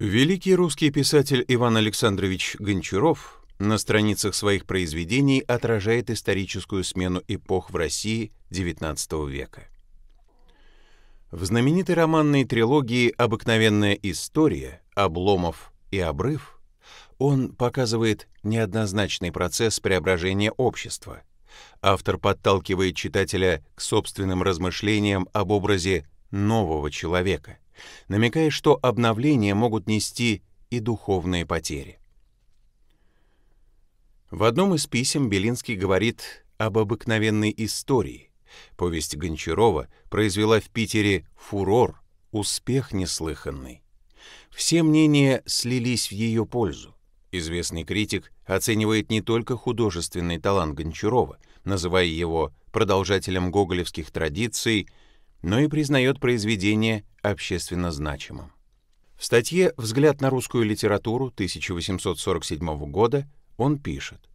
Великий русский писатель Иван Александрович Гончаров на страницах своих произведений отражает историческую смену эпох в России XIX века. В знаменитой романной трилогии «Обыкновенная история», «Обломов» и «Обрыв» он показывает неоднозначный процесс преображения общества. Автор подталкивает читателя к собственным размышлениям об образе нового человека, намекая, что обновления могут нести и духовные потери. В одном из писем Белинский говорит об обыкновенной истории. Повесть Гончарова произвела в Питере фурор, успех неслыханный. Все мнения слились в ее пользу. Известный критик оценивает не только художественный талант Гончарова, называя его продолжателем гоголевских традиций, но и признает произведение общественно значимым. В статье «Взгляд на русскую литературу» 1847 года он пишет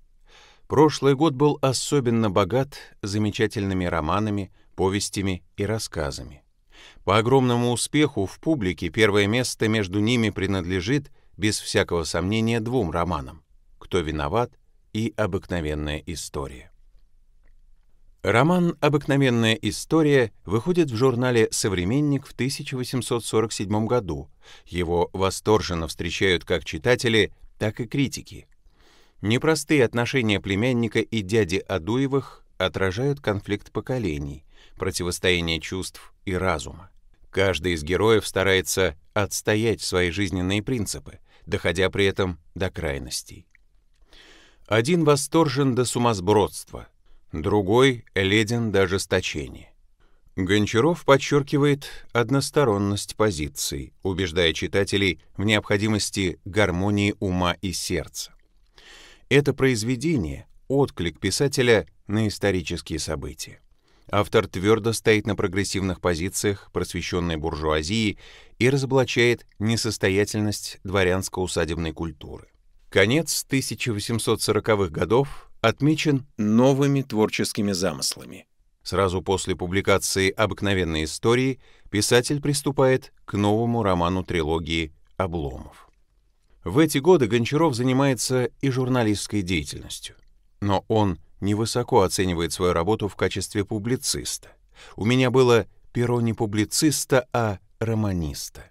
«Прошлый год был особенно богат замечательными романами, повестями и рассказами. По огромному успеху в публике первое место между ними принадлежит, без всякого сомнения, двум романам «Кто виноват» и «Обыкновенная история». Роман «Обыкновенная история» выходит в журнале «Современник» в 1847 году. Его восторженно встречают как читатели, так и критики. Непростые отношения племянника и дяди Адуевых отражают конфликт поколений, противостояние чувств и разума. Каждый из героев старается отстоять свои жизненные принципы, доходя при этом до крайностей. Один восторжен до сумасбродства — другой — леден до жесточения. Гончаров подчеркивает односторонность позиций, убеждая читателей в необходимости гармонии ума и сердца. Это произведение — отклик писателя на исторические события. Автор твердо стоит на прогрессивных позициях просвещенной буржуазии и разоблачает несостоятельность дворянско-усадебной культуры. Конец 1840-х годов отмечен новыми творческими замыслами. Сразу после публикации «Обыкновенной истории» писатель приступает к новому роману трилогии «Обломов». В эти годы Гончаров занимается и журналистской деятельностью. Но он невысоко оценивает свою работу в качестве публициста. У меня было перо не публициста, а романиста.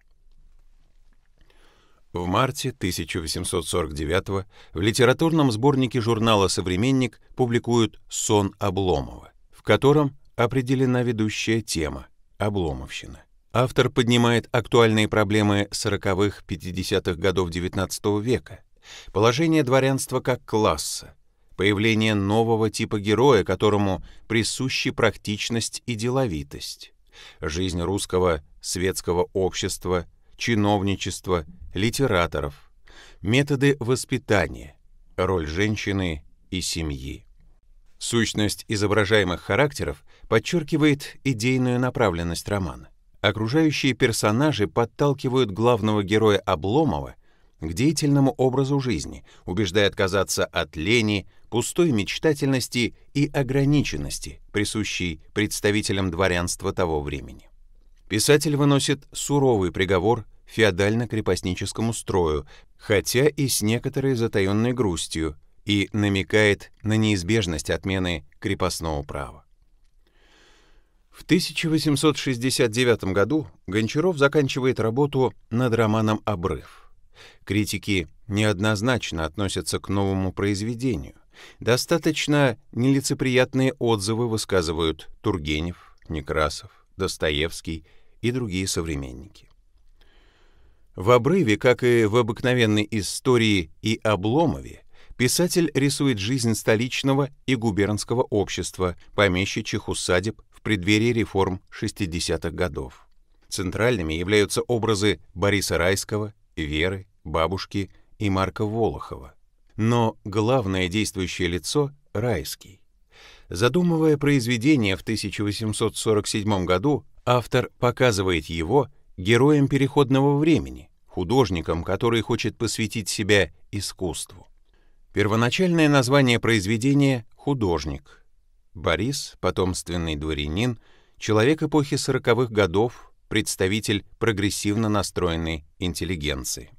В марте 1849 в литературном сборнике журнала «Современник» публикуют «Сон Обломова», в котором определена ведущая тема — обломовщина. Автор поднимает актуальные проблемы 40-х-50-х годов XIX века, положение дворянства как класса, появление нового типа героя, которому присущи практичность и деловитость, жизнь русского светского общества — чиновничества, литераторов, методы воспитания, роль женщины и семьи. Сущность изображаемых характеров подчеркивает идейную направленность романа. Окружающие персонажи подталкивают главного героя Обломова к деятельному образу жизни, убеждая отказаться от лени, пустой мечтательности и ограниченности, присущей представителям дворянства того времени. Писатель выносит суровый приговор феодально-крепостническому строю, хотя и с некоторой затаенной грустью, и намекает на неизбежность отмены крепостного права. В 1869 году Гончаров заканчивает работу над романом «Обрыв». Критики неоднозначно относятся к новому произведению. Достаточно нелицеприятные отзывы высказывают Тургенев, Некрасов, Достоевский и другие современники. В «Обрыве», как и в обыкновенной истории и «Обломове», писатель рисует жизнь столичного и губернского общества, помещичьих усадеб в преддверии реформ 60-х годов. Центральными являются образы Бориса Райского, Веры, бабушки и Марка Волохова. Но главное действующее лицо — Райский. Задумывая произведение в 1847 году, автор показывает его — героем переходного времени, художником, который хочет посвятить себя искусству. Первоначальное название произведения «Художник». Борис, потомственный дворянин, человек эпохи сороковых годов, представитель прогрессивно настроенной интеллигенции.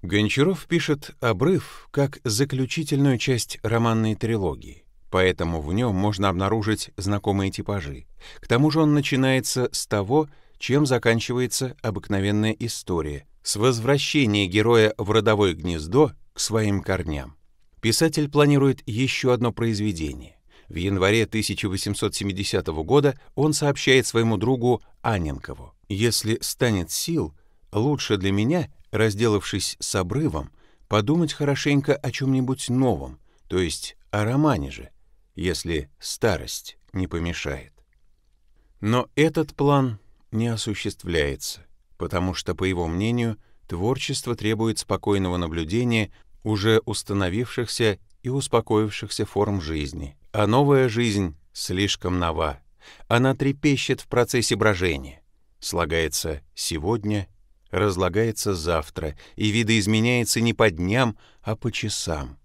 Гончаров пишет «Обрыв» как заключительную часть романной трилогии, поэтому в нем можно обнаружить знакомые типажи. К тому же он начинается с того, чем заканчивается обыкновенная история, с возвращения героя в родовое гнездо к своим корням. Писатель планирует еще одно произведение. В январе 1870 года он сообщает своему другу Аненкову. «Если станет сил, лучше для меня, разделавшись с обрывом, подумать хорошенько о чем-нибудь новом, то есть о романе же, если старость не помешает». Но этот план не осуществляется, потому что, по его мнению, творчество требует спокойного наблюдения уже установившихся и успокоившихся форм жизни, а новая жизнь слишком нова. Она трепещет в процессе брожения. Слагается сегодня, разлагается завтра, и видоизменяется не по дням, а по часам.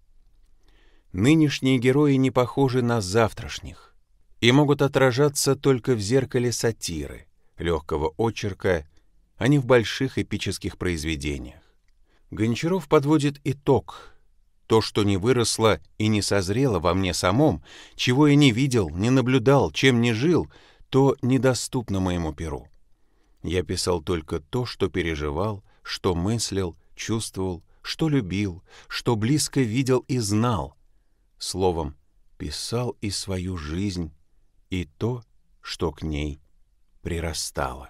Нынешние герои не похожи на завтрашних и могут отражаться только в зеркале сатиры легкого очерка, а не в больших эпических произведениях. Гончаров подводит итог. То, что не выросло и не созрело во мне самом, чего я не видел, не наблюдал, чем не жил, то недоступно моему перу. Я писал только то, что переживал, что мыслил, чувствовал, что любил, что близко видел и знал. Словом, писал и свою жизнь, и то, что к ней прирастала.